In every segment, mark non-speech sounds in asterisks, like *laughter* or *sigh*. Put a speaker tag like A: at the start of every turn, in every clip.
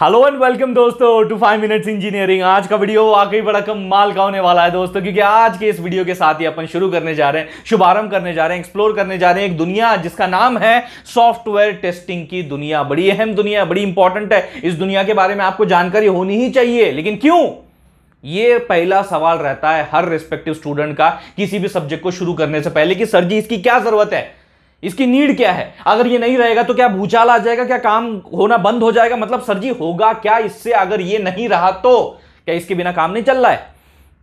A: Hello and welcome दोस्तों to five minutes engineering आज का वीडियो वाकई बड़ा कमाल का होने वाला है दोस्तों क्योंकि आज के इस वीडियो के साथ ही अपन शुरू करने जा रहे हैं शुभारंभ करने जा रहे हैं एक्सप्लोर करने जा रहे हैं एक दुनिया जिसका नाम है सॉफ्टवेयर टेस्टिंग की दुनिया बड़ी अहम दुनिया बड़ी इंपॉर्टेंट है इस दुनिया के बारे में आपको जानकारी होनी ही चाहिए लेकिन क्यों ये पहला सवाल रहता है हर रिस्पेक्टिव स्टूडेंट का किसी भी सब्जेक्ट को शुरू करने से पहले कि सर जी इसकी क्या जरूरत है इसकी नीड क्या है अगर ये नहीं रहेगा तो क्या भूचाल आ जाएगा क्या काम होना बंद हो जाएगा मतलब सर जी होगा क्या इससे अगर ये नहीं रहा तो क्या इसके बिना काम नहीं चल रहा है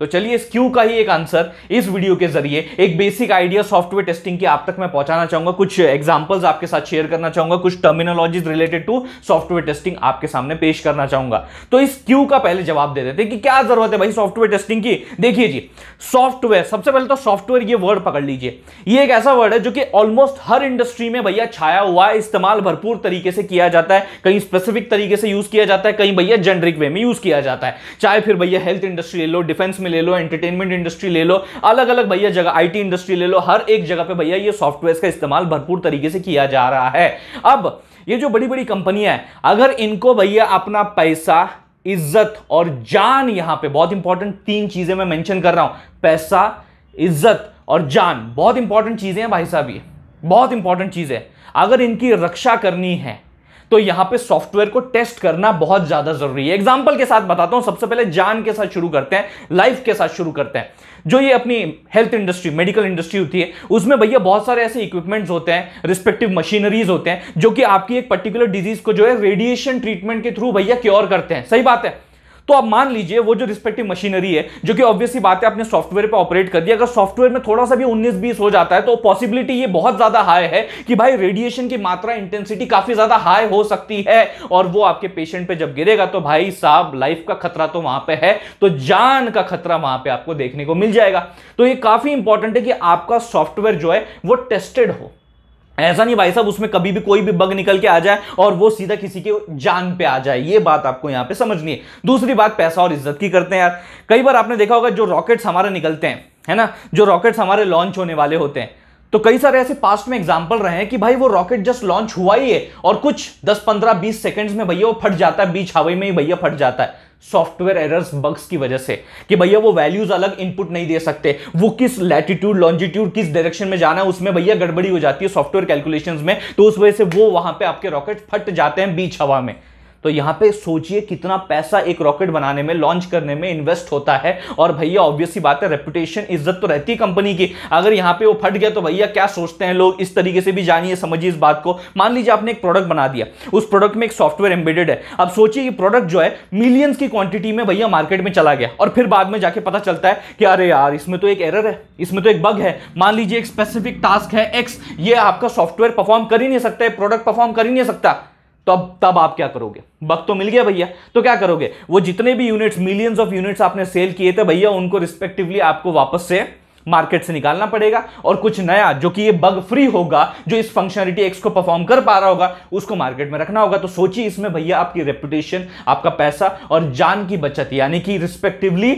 A: तो चलिए इस क्यू का ही एक आंसर इस वीडियो के जरिए एक बेसिक आइडिया सॉफ्टवेयर टेस्टिंग की आप तक मैं पहुंचाना चाहूंगा कुछ एग्जांपल्स आपके साथ शेयर करना चाहूंगा कुछ terminologies related to software testing आपके सामने पेश करना चाहूंगा तो इस क्यू का पहले जवाब दे देते कि क्या जरूरत है भाई सॉफ्टवेयर टेस्टिंग की देखिए जी सॉफ्टवेयर सबसे पहले तो सॉफ्टवेयर ये वर्ड पकड़ लीजिए ये एक ऐसा वर्ड है जो कि ऑलमोस्ट हर इंडस्ट्री में भैया छाया हुआ है इस्तेमाल भरपूर तरीके से किया जाता है कहीं स्पेसिफिक तरीके से यूज किया जाता है कहीं भैया जेनरिक वे में यूज किया जाता है चाहे फिर भैया हेल्थ इंडस्ट्री ले लो डिफेंस में ले लो एंटरटेनमेंट इंडस्ट्री ले लो अलग अलग भैया जगह आईटी इंडस्ट्री ले लो हर एक जगह पे भैया ये सॉफ्टवेयर का इस्तेमाल भरपूर तरीके से किया जा रहा है अब ये जो बड़ी बड़ी कंपनियां हैं अगर इनको भैया अपना पैसा इज्जत और जान यहां पे बहुत इंपॉर्टेंट तीन चीजें मैं मेंशन कर रहा हूं पैसा इज्जत और जान बहुत इंपॉर्टेंट चीजें हैं भाई साहब ये बहुत इंपॉर्टेंट चीजें अगर इनकी रक्षा करनी है तो यहां पे सॉफ्टवेयर को टेस्ट करना बहुत ज्यादा जरूरी है एग्जाम्पल के साथ बताता हूं सबसे पहले जान के साथ शुरू करते हैं लाइफ के साथ शुरू करते हैं जो ये अपनी हेल्थ इंडस्ट्री मेडिकल इंडस्ट्री होती है उसमें भैया बहुत सारे ऐसे इक्विपमेंट्स होते हैं रिस्पेक्टिव मशीनरीज होते हैं जो कि आपकी एक पर्टिकुलर डिजीज को जो है रेडिएशन ट्रीटमेंट के थ्रू भैया क्योर करते हैं सही बात है तो आप मान लीजिए वो जो रिस्पेक्टिव मशीनरी है जो कि ऑब्वियसली बात है आपने सॉफ्टवेयर पर ऑपरेट कर दिया अगर सॉफ्टवेयर में थोड़ा सा भी उन्नीस बीस हो जाता है तो पॉसिबिलिटी ये बहुत ज्यादा हाई है कि भाई रेडिएशन की मात्रा इंटेंसिटी काफी ज्यादा हाई हो सकती है और वो आपके पेशेंट पे जब गिरेगा तो भाई साहब लाइफ का खतरा तो वहां पर है तो जान का खतरा वहां पर आपको देखने को मिल जाएगा तो ये काफी इंपॉर्टेंट है कि आपका सॉफ्टवेयर जो है वो टेस्टेड हो ऐसा नहीं भाई साहब उसमें कभी भी कोई भी बग निकल के आ जाए और वो सीधा किसी के जान पे आ जाए ये बात आपको यहाँ पे समझनी है दूसरी बात पैसा और इज्जत की करते हैं यार कई बार आपने देखा होगा जो रॉकेट्स हमारे निकलते हैं है ना जो रॉकेट्स हमारे लॉन्च होने वाले होते हैं तो कई सारे ऐसे पास्ट में एग्जाम्पल रहे हैं कि भाई वो रॉकेट जस्ट लॉन्च हुआ ही है और कुछ दस पंद्रह बीस सेकेंड्स में भैया वो फट जाता है बीच हवाई में ही भैया फट जाता है सॉफ्टवेयर एरर्स बग्स की वजह से कि भैया वो वैल्यूज अलग इनपुट नहीं दे सकते वो किस लैटिट्यूड लॉन्जिट्यूड किस डायरेक्शन में जाना है उसमें भैया गड़बड़ी हो जाती है सॉफ्टवेयर कैलकुलेशन में तो उस वजह से वो वहां पर आपके रॉकेट फट जाते हैं बीच हवा में तो यहाँ पे सोचिए कितना पैसा एक रॉकेट बनाने में लॉन्च करने में इन्वेस्ट होता है और भैया ऑब्वियसली बात है रेपुटेशन इज्जत तो रहती है कंपनी की अगर यहाँ पे वो फट गया तो भैया क्या सोचते हैं लोग इस तरीके से भी जानिए समझिए इस बात को मान लीजिए आपने एक प्रोडक्ट बना दिया उस प्रोडक्ट में एक सॉफ्टवेयर एम्बेडेड है अब सोचिए ये प्रोडक्ट जो है मिलियंस की क्वांटिटी में भैया मार्केट में चला गया और फिर बाद में जाके पता चलता है कि अरे यार इसमें तो एक एरर है इसमें तो एक बग है मान लीजिए एक स्पेसिफिक टास्क है एक्स ये आपका सॉफ्टवेयर परफॉर्म कर ही नहीं सकता प्रोडक्ट परफॉर्म कर ही नहीं सकता तो अब तब आप क्या करोगे वक्त तो मिल गया भैया तो क्या करोगे वो जितने भी यूनिट्स मिलियंस ऑफ यूनिट्स आपने सेल किए थे भैया उनको रिस्पेक्टिवली आपको वापस से मार्केट से निकालना पड़ेगा और कुछ नया जो कि ये बग फ्री होगा जो इस फंक्शनलिटी एक्स को परफॉर्म कर पा रहा होगा उसको मार्केट में रखना होगा तो सोचिए इसमें भैया आपकी रेपुटेशन आपका पैसा और जान की बचत यानी कि रिस्पेक्टिवली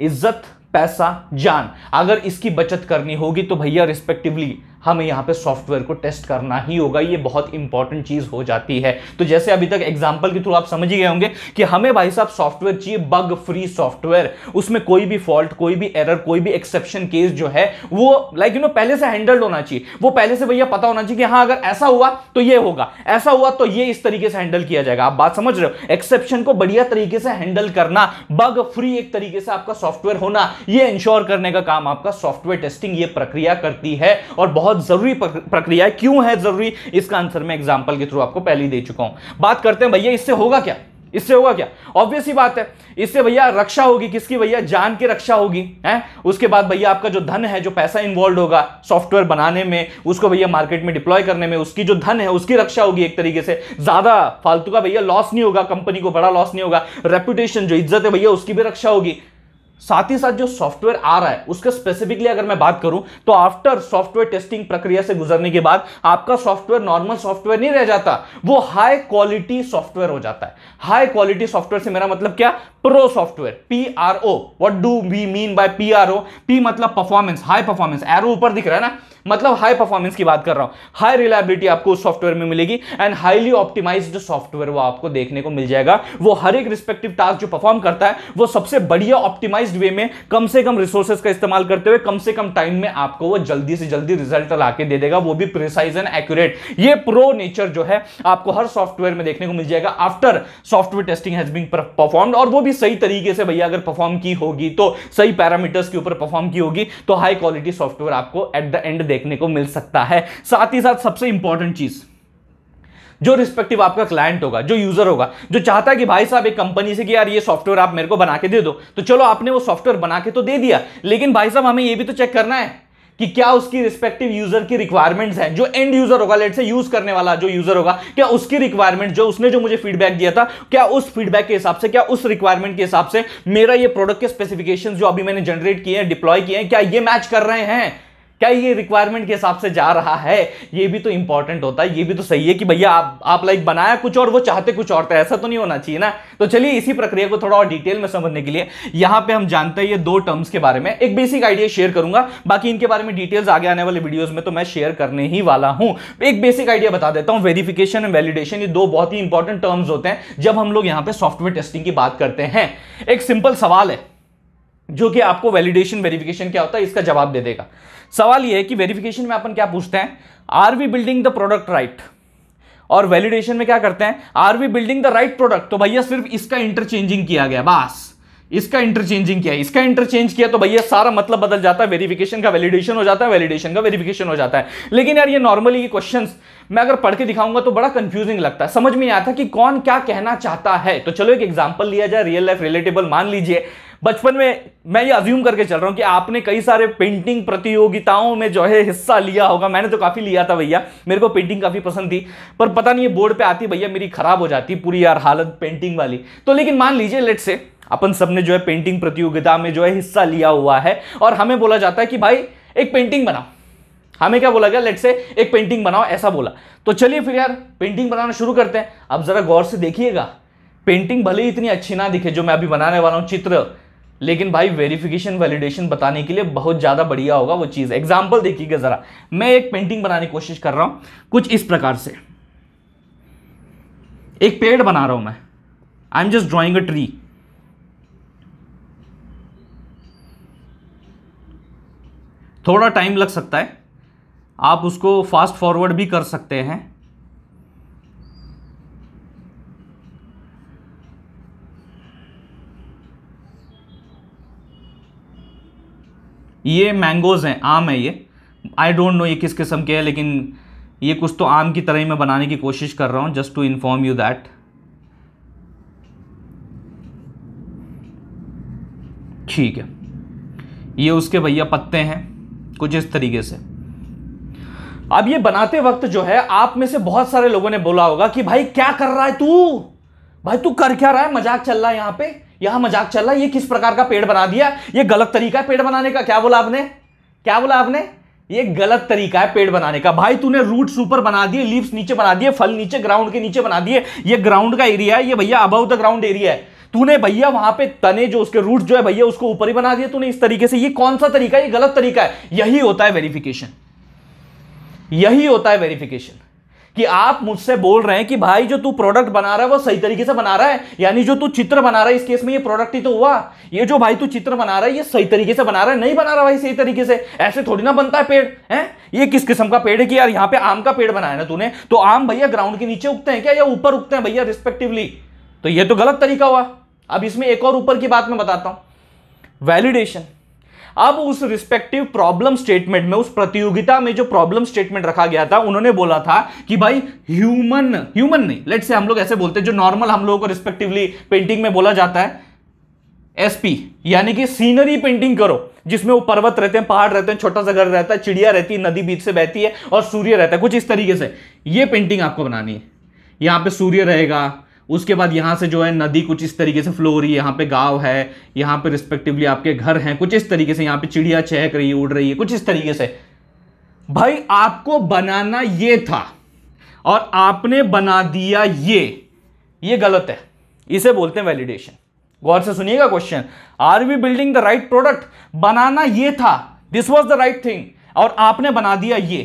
A: इज्जत पैसा जान अगर इसकी बचत करनी होगी तो भैया रिस्पेक्टिवली हमें यहाँ पे सॉफ्टवेयर को टेस्ट करना ही होगा ये बहुत इंपॉर्टेंट चीज़ हो जाती है तो जैसे अभी तक एग्जाम्पल के थ्रू आप समझ ही गए होंगे कि हमें भाई साहब सॉफ्टवेयर चाहिए बग फ्री सॉफ्टवेयर उसमें कोई भी फॉल्ट कोई भी एरर कोई भी एक्सेप्शन केस जो है वो लाइक यू नो पहले से हैंडल्ड होना चाहिए वो पहले से भैया पता होना चाहिए कि हाँ अगर ऐसा हुआ तो ये होगा ऐसा हुआ तो ये इस तरीके से हैंडल किया जाएगा आप बात समझ रहे हो एक्सेप्शन को बढ़िया तरीके से हैंडल करना बग फ्री एक तरीके से आपका सॉफ्टवेयर होना ये इंश्योर करने का काम आपका सॉफ्टवेयर टेस्टिंग ये प्रक्रिया करती है और बहुत बहुत ज़रूरी प्रक्रिया है क्यों है ज़रूरी इसका आंसर मैं एग्जाम्पल के थ्रू आपको पहले ही दे चुका हूं बात करते हैं भैया इससे होगा क्या इससे होगा क्या ऑब्वियस ही बात है इससे भैया रक्षा होगी किसकी भैया जान की रक्षा होगी हैं? उसके बाद भैया आपका जो धन है जो पैसा इन्वॉल्व होगा सॉफ्टवेयर बनाने में उसको भैया मार्केट में डिप्लॉय करने में उसकी जो धन है उसकी रक्षा होगी एक तरीके से ज़्यादा फालतू का भैया लॉस नहीं होगा कंपनी को बड़ा लॉस नहीं होगा रेपुटेशन जो इज्जत है भैया उसकी भी रक्षा होगी साथ ही साथ जो सॉफ्टवेयर आ रहा है उसके स्पेसिफिकली अगर मैं बात करूं तो आफ्टर सॉफ्टवेयर टेस्टिंग प्रक्रिया से गुजरने के बाद आपका सॉफ्टवेयर नॉर्मल सॉफ्टवेयर नहीं रह जाता वो हाई क्वालिटी सॉफ्टवेयर हो जाता है हाई क्वालिटी सॉफ्टवेयर से मेरा मतलब क्या pro software P R O what do we mean by P R O P मतलब परफॉर्मेंस हाई परफॉर्मेंस एरो ऊपर दिख रहा है ना मतलब हाई परफॉर्मेंस की बात कर रहा हूं हाई रिलायबिलिटी आपको उस सॉफ्टवेयर में मिलेगी एंड हाईली ऑप्टिमाइज जो सॉफ्टवेयर वो आपको देखने को मिल जाएगा वो हर एक रिस्पेक्टिव टास्क जो परफॉर्म करता है वो सबसे बढ़िया ऑप्टिमाइज वे में कम से कम रिसोर्सेज का इस्तेमाल करते हुए कम से कम टाइम में आपको वो जल्दी से जल्दी रिजल्ट ला के दे देगा वो भी प्रिसाइज एंड एक्यूरेट ये प्रो नेचर जो है आपको हर सॉफ्टवेयर में देखने को मिल जाएगा after software testing has been perform और वो भी सही तरीके से भैया अगर परफॉर्म की होगी तो सही पैरामीटर्स के ऊपर परफॉर्म की होगी तो हाई क्वालिटी सॉफ्टवेयर आपको एट द एंड देखने को मिल सकता है साथ ही साथ सबसे इंपॉर्टेंट चीज़ जो रिस्पेक्टिव आपका क्लाइंट होगा जो यूजर होगा जो चाहता है कि भाई साहब एक कंपनी से कि यार ये सॉफ्टवेयर आप मेरे को बना के दे दो तो चलो आपने वो सॉफ्टवेयर बना के तो दे दिया लेकिन भाई साहब हमें ये भी तो चेक करना है कि क्या उसकी रिस्पेक्टिव यूजर की रिक्वायरमेंट्स हैं जो एंड यूजर होगा लेट से यूज करने वाला जो यूजर होगा क्या उसकी रिक्वायरमेंट जो उसने जो मुझे फीडबैक दिया था क्या उस फीडबैक के हिसाब से क्या उस रिक्वायरमेंट के हिसाब से मेरा ये प्रोडक्ट के स्पेसिफिकेशंस जो अभी मैंने जनरेट किए हैं डिप्लॉय किए हैं क्या ये मैच कर रहे हैं क्या ये रिक्वायरमेंट के हिसाब से जा रहा है ये भी तो इंपॉर्टेंट होता है ये भी तो सही है कि भैया आप आप लाइक बनाया कुछ और वो चाहते कुछ और था ऐसा तो नहीं होना चाहिए ना तो चलिए इसी प्रक्रिया को थोड़ा और डिटेल में समझने के लिए यहां पे हम जानते हैं ये दो टर्म्स के बारे में एक बेसिक आइडिया शेयर करूंगा बाकी इनके बारे में डिटेल्स आगे आने वाले वीडियोज में तो मैं शेयर करने ही वाला हूँ एक बेसिक आइडिया बता देता हूं वेरिफिकेशन एंड वैलिडेशन ये दो बहुत ही इंपॉर्टेंट टर्म्स होते हैं जब हम लोग यहाँ पे सॉफ्टवेयर टेस्टिंग की बात करते हैं एक सिंपल सवाल है जो कि आपको वैलिडेशन वेरिफिकेशन क्या होता है इसका जवाब दे देगा सवाल यह है कि वेरिफिकेशन में अपन क्या पूछते हैं are we building the product right और वैलिडेशन में क्या करते हैं are we building the right product तो भैया सिर्फ इसका इंटरचेंजिंग किया गया बस इसका इंटरचेंजिंग किया इसका इंटरचेंज किया तो भैया सारा मतलब बदल जाता है वेरिफिकेशन का वैलिडेशन हो जाता है वैलिडेशन का वेरिफिकेशन हो जाता है लेकिन यार ये नॉर्मली ये क्वेश्चन मैं अगर पढ़ के दिखाऊंगा तो बड़ा कंफ्यूजिंग लगता है समझ में आता कि कौन क्या कहना चाहता है तो चलो एक एग्जाम्पल लिया जाए रियल लाइफ रिलेटेबल मान लीजिए बचपन में मैं ये अज्यूम करके चल रहा हूँ कि आपने कई सारे पेंटिंग प्रतियोगिताओं में जो है हिस्सा लिया होगा मैंने तो काफ़ी लिया था भैया मेरे को पेंटिंग काफ़ी पसंद थी पर पता नहीं ये बोर्ड पे आती भैया मेरी ख़राब हो जाती पूरी यार हालत पेंटिंग वाली तो लेकिन मान लीजिए लेट से अपन सब ने जो है पेंटिंग प्रतियोगिता में जो है हिस्सा लिया हुआ है और हमें बोला जाता है कि भाई एक पेंटिंग बनाओ हमें क्या बोला गया लेट से एक पेंटिंग बनाओ ऐसा बोला तो चलिए फिर यार पेंटिंग बनाना शुरू करते हैं अब ज़रा गौर से देखिएगा पेंटिंग भले ही इतनी अच्छी ना दिखे जो मैं अभी बनाने वाला हूँ चित्र लेकिन भाई वेरिफिकेशन वैलिडेशन बताने के लिए बहुत ज़्यादा बढ़िया होगा वो चीज़ एग्जाम्पल देखिएगा ज़रा मैं एक पेंटिंग बनाने की कोशिश कर रहा हूं कुछ इस प्रकार से एक पेड़ बना रहा हूं मैं I am just drawing a tree थोड़ा टाइम लग सकता है आप उसको फास्ट फॉरवर्ड भी कर सकते हैं ये मैंगोज़ हैं आम है ये आई डोंट नो ये किस किस्म के हैं लेकिन ये कुछ तो आम की तरह ही मैं बनाने की कोशिश कर रहा हूँ just to inform you that ठीक है ये उसके भैया पत्ते हैं कुछ इस तरीके से अब ये बनाते वक्त जो है आप में से बहुत सारे लोगों ने बोला होगा कि भाई क्या कर रहा है तू भाई तू कर क्या रहा है मजाक चल रहा है यहाँ पे यहां मजाक चल रहा है ये किस प्रकार का पेड़ बना दिया ये गलत तरीका है पेड़ बनाने का क्या बोला आपने क्या बोला आपने ये गलत तरीका है पेड़ बनाने का भाई तूने रूट सुपर बना दिए लीव्स नीचे बना दिए फल नीचे ग्राउंड के नीचे बना दिए ये ग्राउंड का एरिया है ये भैया अबव द ग्राउंड एरिया है तूने भैया वहां पे तने जो उसके रूट जो है भैया उसको ऊपर ही बना दिया तूने इस तरीके से ये कौन सा तरीका है ये गलत तरीका है यही होता है वेरिफिकेशन यही होता है वेरिफिकेशन कि आप मुझसे बोल रहे हैं कि भाई जो तू प्रोडक्ट बना रहा है वो सही तरीके से बना रहा है यानी जो तू चित्र बना रहा है इस केस में ये प्रोडक्ट ही तो हुआ ये जो भाई तू चित्र बना रहा है ये सही तरीके से बना रहा है नहीं बना रहा भाई सही तरीके से ऐसे थोड़ी ना बनता है पेड़ है ये किस किस्म का पेड़ है कि यार यहाँ पे आम का पेड़ बनाया ना तूने तो आम भैया ग्राउंड के नीचे उगते हैं क्या या ऊपर उगते हैं भैया रिस्पेक्टिवली तो ये तो गलत तरीका हुआ अब इसमें एक और ऊपर की बात मैं बताता हूं वैलिडेशन अब उस रिस्पेक्टिव प्रॉब्लम स्टेटमेंट में उस प्रतियोगिता में जो प्रॉब्लम स्टेटमेंट रखा गया था उन्होंने बोला था कि भाई ह्यूमन ह्यूमन नहीं लेट से हम लोग ऐसे बोलते हैं जो नॉर्मल हम लोगों को रिस्पेक्टिवली पेंटिंग में बोला जाता है एसपी यानी कि सीनरी पेंटिंग करो जिसमें वो पर्वत रहते हैं पहाड़ रहते हैं छोटा सा घर रहता है चिड़िया रहती है नदी बीच से बहती है और सूर्य रहता है कुछ इस तरीके से ये पेंटिंग आपको बनानी है यहाँ पे सूर्य रहेगा उसके बाद यहाँ से जो है नदी कुछ इस तरीके से फ्लो हो रही है यहाँ पे गांव है यहाँ पे रिस्पेक्टिवली आपके घर हैं कुछ इस तरीके से यहाँ पे चिड़िया चहक रही है उड़ रही है कुछ इस तरीके से भाई आपको बनाना ये था और आपने बना दिया ये ये गलत है इसे बोलते हैं वैलिडेशन गौर से सुनिएगा question are we building the right product बनाना ये था this was the right thing और आपने बना दिया ये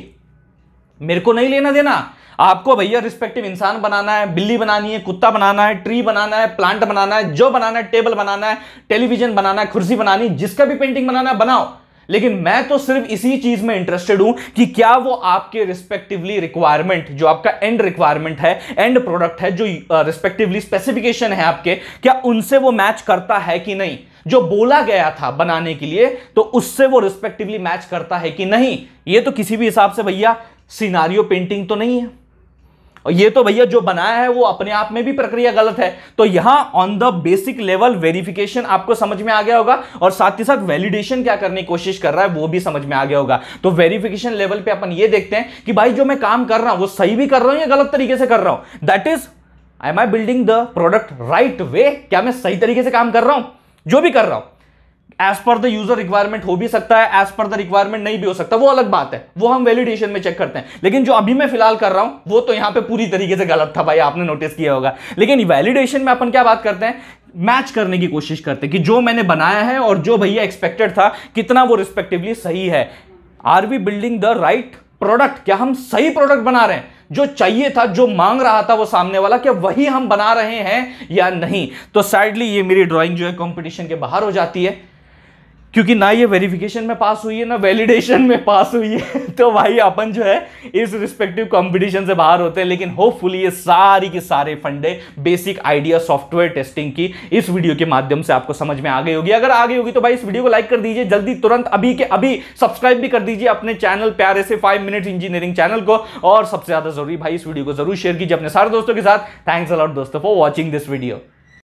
A: मेरे को नहीं लेना देना आपको भैया रिस्पेक्टिव इंसान बनाना है बिल्ली बनानी है कुत्ता बनाना है ट्री बनाना है प्लांट बनाना है जो बनाना है टेबल बनाना है टेलीविजन बनाना है कुर्सी बनानी जिसका भी पेंटिंग बनाना है बनाओ लेकिन मैं तो सिर्फ इसी चीज में इंटरेस्टेड हूं कि क्या वो आपके रिस्पेक्टिवली रिक्वायरमेंट जो आपका एंड रिक्वायरमेंट है एंड प्रोडक्ट है जो रिस्पेक्टिवली स्पेसिफिकेशन है आपके क्या उनसे वो मैच करता है कि नहीं जो बोला गया था बनाने के लिए तो उससे वो रिस्पेक्टिवली मैच करता है कि नहीं ये तो किसी भी हिसाब से भैया सिनारियो पेंटिंग तो नहीं है और ये तो भैया जो बनाया है वो अपने आप में भी प्रक्रिया गलत है तो यहां on the basic level verification आपको समझ में आ गया होगा और साथ ही साथ वैलिडेशन क्या करने की कोशिश कर रहा है वो भी समझ में आ गया होगा तो वेरिफिकेशन लेवल पे अपन ये देखते हैं कि भाई जो मैं काम कर रहा हूं वो सही भी कर रहा हूं या गलत तरीके से कर रहा हूं that is I am I building the product right way क्या मैं सही तरीके से काम कर रहा हूं जो भी कर रहा हूं as per the user requirement हो भी सकता है एज पर द रिक्वायरमेंट नहीं भी हो सकता वो अलग बात है वो हम वैलिडेशन में चेक करते हैं लेकिन जो अभी मैं फिलहाल कर रहा हूं वो तो यहां पे पूरी तरीके से गलत था भाई आपने नोटिस किया होगा लेकिन वैलिडेशन में अपन क्या बात करते हैं मैच करने की कोशिश करते हैं कि जो मैंने बनाया है और जो भैया एक्सपेक्टेड था कितना वो रिस्पेक्टिवली सही है are we building the right product क्या हम सही प्रोडक्ट बना रहे हैं जो चाहिए था जो मांग रहा था वो सामने वाला क्या वही हम बना रहे हैं या नहीं तो सैडली ये मेरी ड्रॉइंग जो है कॉम्पिटिशन के बाहर हो जाती है क्योंकि ना ये वेरिफिकेशन में पास हुई है ना वैलिडेशन में पास हुई है *laughs* तो भाई अपन जो है इस रिस्पेक्टिव कंपटीशन से बाहर होते हैं लेकिन होपफुली ये सारी के सारे फंडे बेसिक आइडिया सॉफ्टवेयर टेस्टिंग की इस वीडियो के माध्यम से आपको समझ में आ गई होगी अगर आ गई होगी तो भाई इस वीडियो को लाइक कर दीजिए जल्दी तुरंत अभी के अभी सब्सक्राइब भी कर दीजिए अपने चैनल प्यारे से फाइव मिनट इंजीनियरिंग चैनल को और सबसे ज्यादा जरूरी भाई इस वीडियो को जरूर शेयर कीजिए अपने सारे दोस्तों के साथ थैंक्स अलॉट दोस्तों फॉर वॉचिंग दिस वीडियो